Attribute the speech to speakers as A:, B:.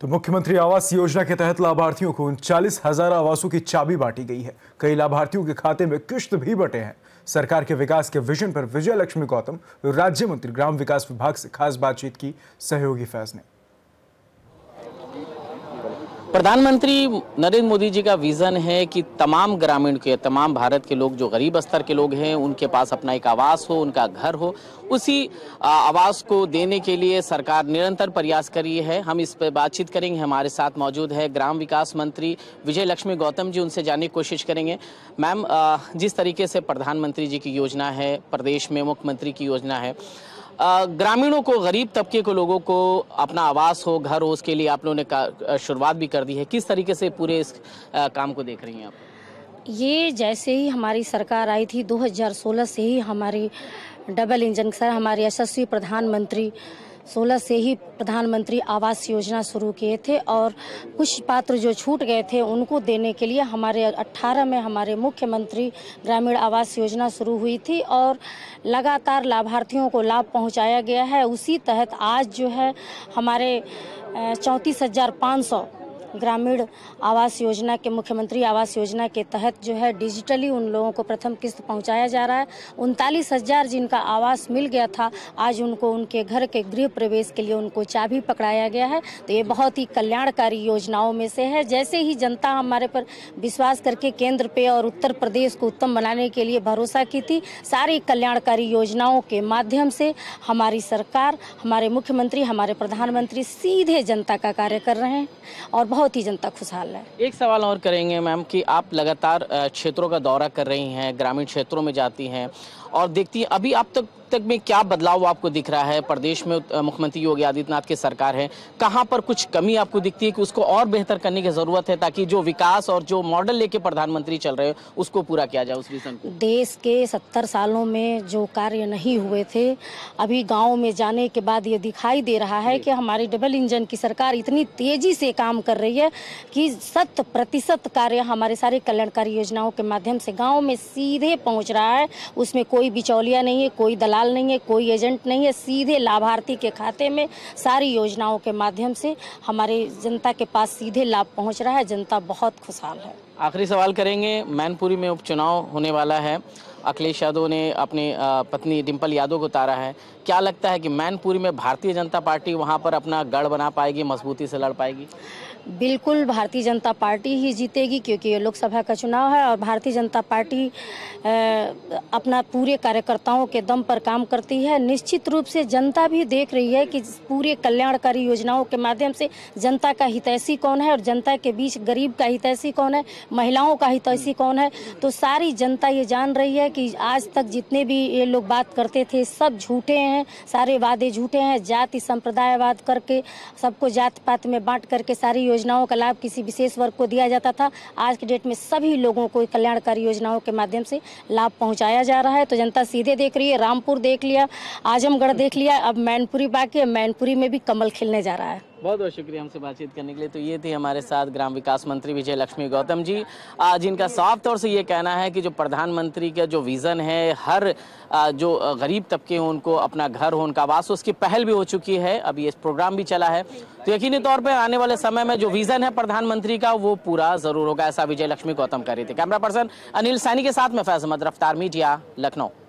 A: तो मुख्यमंत्री आवास योजना के तहत लाभार्थियों को उनचालीस हजार आवासों की चाबी बांटी गई है कई लाभार्थियों के खाते में किश्त भी बटे हैं सरकार के विकास के विजन पर विजय लक्ष्मी गौतम राज्य मंत्री ग्राम विकास विभाग से खास बातचीत की सहयोगी फैज ने
B: प्रधानमंत्री नरेंद्र मोदी जी का विजन है कि तमाम ग्रामीण के तमाम भारत के लोग जो गरीब स्तर के लोग हैं उनके पास अपना एक आवास हो उनका घर हो उसी आवास को देने के लिए सरकार निरंतर प्रयास कर रही है हम इस पर बातचीत करेंगे हमारे साथ मौजूद है ग्राम विकास मंत्री विजय लक्ष्मी गौतम जी उनसे जानने की कोशिश करेंगे मैम जिस तरीके से प्रधानमंत्री जी की योजना है प्रदेश में मुख्यमंत्री की योजना है ग्रामीणों को गरीब तबके के लोगों को अपना आवास हो घर हो उसके लिए आप लोगों ने शुरुआत भी कर दी है किस तरीके से पूरे इस काम को देख रही हैं आप
A: ये जैसे ही हमारी सरकार आई थी 2016 से ही हमारी डबल इंजन सर हमारे यशस्वी प्रधानमंत्री सोलह से ही प्रधानमंत्री आवास योजना शुरू किए थे और कुछ पात्र जो छूट गए थे उनको देने के लिए हमारे 18 में हमारे मुख्यमंत्री ग्रामीण आवास योजना शुरू हुई थी और लगातार लाभार्थियों को लाभ पहुंचाया गया है उसी तहत आज जो है हमारे चौंतीस हज़ार पाँच सौ ग्रामीण आवास योजना के मुख्यमंत्री आवास योजना के तहत जो है डिजिटली उन लोगों को प्रथम किस्त पहुंचाया जा रहा है उनतालीस हज़ार जिनका आवास मिल गया था आज उनको उनके घर के गृह प्रवेश के लिए उनको चाबी पकड़ाया गया है तो ये बहुत ही कल्याणकारी योजनाओं में से है जैसे ही जनता हमारे पर विश्वास करके केंद्र पे और उत्तर प्रदेश को उत्तम बनाने के लिए भरोसा की थी सारी कल्याणकारी योजनाओं के माध्यम से हमारी सरकार हमारे मुख्यमंत्री हमारे प्रधानमंत्री सीधे जनता का कार्य कर रहे हैं और बहुत बहुत ही जनता खुशहाल है
B: एक सवाल और करेंगे मैम कि आप लगातार क्षेत्रों का दौरा कर रही हैं ग्रामीण क्षेत्रों में जाती हैं और देखती हैं अभी आप तक तक में क्या बदलाव आपको दिख रहा है प्रदेश में मुख्यमंत्री योगी आदित्यनाथ की सरकार है कहाँ पर कुछ कमी आपको दिखती है कि उसको और बेहतर करने की जरूरत है ताकि जो विकास और जो मॉडल लेके प्रधानमंत्री चल रहे हैं उसको पूरा किया जाए उस विजन को
A: देश के सत्तर सालों में जो कार्य नहीं हुए थे अभी गाँव में जाने के बाद ये दिखाई दे रहा है कि हमारी डबल इंजन की सरकार इतनी तेजी से काम कर रही है कि शत प्रतिशत कार्य हमारे सारे कल्याणकारी योजनाओं के माध्यम से गाँव में सीधे पहुँच रहा है उसमें कोई बिचौलिया नहीं है कोई दलाल दलाल नहीं है कोई एजेंट नहीं है सीधे लाभार्थी के खाते में सारी योजनाओं के माध्यम से हमारे जनता के पास सीधे लाभ पहुंच रहा है जनता बहुत खुशहाल है
B: आखिरी सवाल करेंगे मैनपुरी में उपचुनाव होने वाला है अखिलेश यादव ने अपनी पत्नी डिम्पल यादव को उतारा है क्या लगता है कि मैनपुरी में भारतीय जनता पार्टी वहाँ पर अपना गढ़ बना पाएगी मजबूती से लड़
A: पाएगी बिल्कुल भारतीय जनता पार्टी ही जीतेगी क्योंकि ये लोकसभा का चुनाव है और भारतीय जनता पार्टी अपना पूरे कार्यकर्ताओं के दम पर काम करती है निश्चित रूप से जनता भी देख रही है कि पूरे कल्याणकारी योजनाओं के माध्यम से जनता का हितैषी कौन है और जनता के बीच गरीब का हितैषी कौन है महिलाओं का हितैषी कौन है तो सारी जनता ये जान रही है कि आज तक जितने भी ये लोग बात करते थे सब झूठे हैं सारे वादे झूठे हैं जाति संप्रदायवाद करके सबको जात पात में बांट करके सारी योजनाओं का लाभ किसी विशेष वर्ग को दिया जाता था आज के डेट में सभी लोगों को कल्याणकारी योजनाओं के माध्यम से लाभ पहुँचाया जा रहा है तो जनता सीधे देख रही है रामपुर देख लिया आजमगढ़ देख लिया अब मैनपुरी बाकी है मैनपुरी में भी कमल खिलने जा रहा है
B: बहुत बहुत शुक्रिया हमसे बातचीत करने के लिए तो ये थे हमारे साथ ग्राम विकास मंत्री विजय लक्ष्मी गौतम जी जिनका साफ तौर से ये कहना है कि जो प्रधानमंत्री का जो विज़न है हर जो गरीब तबके हैं उनको अपना घर हो उनका आवास हो उसकी पहल भी हो चुकी है अभी इस प्रोग्राम भी चला है तो यकीनी तौर पर आने वाले समय में जो विज़न है प्रधानमंत्री का वो पूरा ज़रूर होगा ऐसा विजय लक्ष्मी गौतम कर रही थी कैमरा पर्सन अनिल सैनी के साथ में फैज अहमद रफ्तार मीडिया लखनऊ